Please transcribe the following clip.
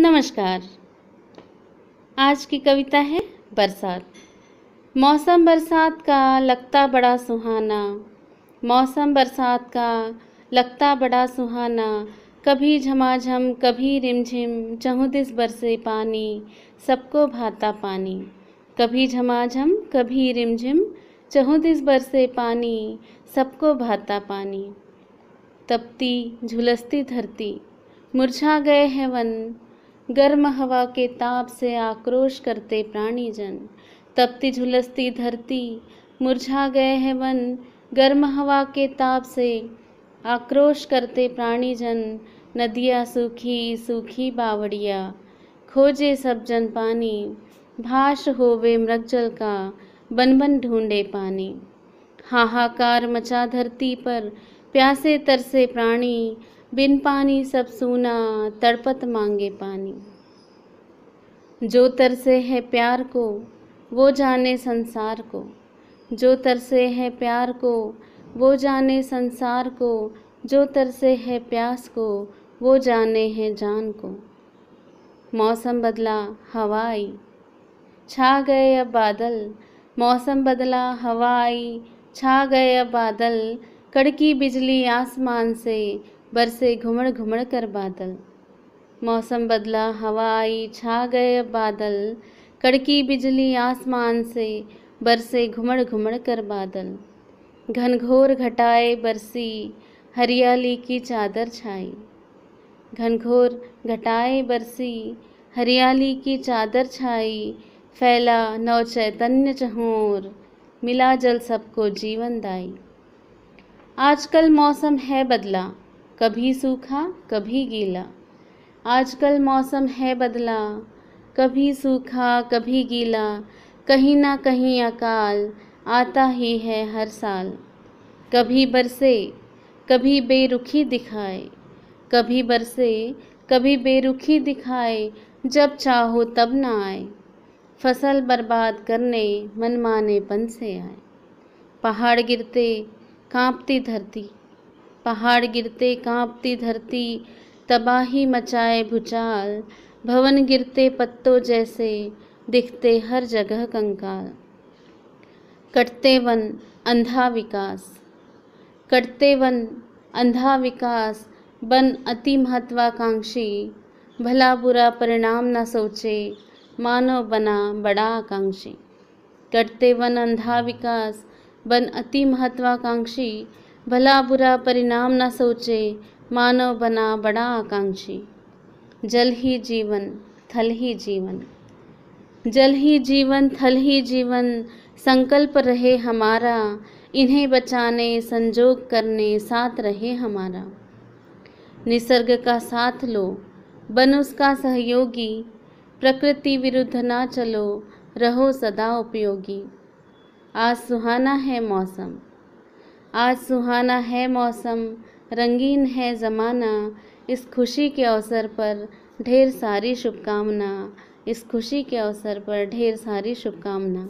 नमस्कार आज की कविता है बरसात मौसम बरसात का लगता बड़ा सुहाना मौसम बरसात का लगता बड़ा सुहाना कभी झमाझम कभी रिमझिम चहुदिस बरसे पानी सबको भाता पानी कभी झमाझम कभी रिमझिम चहुदिस बरसे पानी सबको भाता पानी तपती झुलसती धरती मुरझा गए हैं वन गर्म हवा के ताप से आक्रोश करते प्राणीजन तपती झुलसती धरती मुरझा गए हैं वन गर्म हवा के ताप से आक्रोश करते प्राणी जन नदियाँ सूखी सूखी बावड़िया खोजे सब जन पानी भाष होवे मृगजल का बन बन ढूंढे पानी हाहाकार मचा धरती पर प्यासे तरसे प्राणी बिन पानी सब सूना तड़पत मांगे पानी जो तरसे है प्यार को वो जाने संसार को जो तरसे है प्यार को वो जाने संसार को जो तरसे है प्यास को वो जाने हैं जान को मौसम बदला हवा आई छा गए अब बादल मौसम बदला हवा आई छा गए अब बादल कड़की बिजली आसमान से बरसे घुमड़ घुमड़ कर बादल मौसम बदला हवा आई छा गए बादल कड़की बिजली आसमान से बरसे घुमड़ घुमड़ कर बादल घनघोर घटाए बरसी हरियाली की चादर छाई घनघोर घटाए बरसी हरियाली की चादर छाई फैला नव चैतन्य चहोर मिला जल सबको जीवन दाई आजकल मौसम है बदला कभी सूखा कभी गीला आजकल मौसम है बदला कभी सूखा कभी गीला कहीं ना कहीं अकाल आता ही है हर साल कभी बरसे कभी बेरुखी दिखाए कभी बरसे कभी बेरुखी दिखाए जब चाहो तब ना आए फसल बर्बाद करने पन से आए पहाड़ गिरते कांपती धरती पहाड़ गिरते कांपती धरती तबाही मचाए भूचाल भवन गिरते पत्तों जैसे दिखते हर जगह कंकाल कटते वन अंधा विकास कटते वन अंधा विकास बन अति महत्वाकांक्षी भला बुरा परिणाम न सोचे मानव बना बड़ा आकांक्षी कटते वन अंधा विकास बन अति महत्वाकांक्षी भला बुरा परिणाम न सोचे मानव बना बड़ा आकांक्षी जल ही जीवन थल ही जीवन जल ही जीवन थल ही जीवन संकल्प रहे हमारा इन्हें बचाने संजोग करने साथ रहे हमारा निसर्ग का साथ लो बन उसका सहयोगी प्रकृति विरुद्ध ना चलो रहो सदा उपयोगी आज सुहाना है मौसम आज सुहाना है मौसम रंगीन है ज़माना इस खुशी के अवसर पर ढेर सारी शुभकामना इस खुशी के अवसर पर ढेर सारी शुभकामना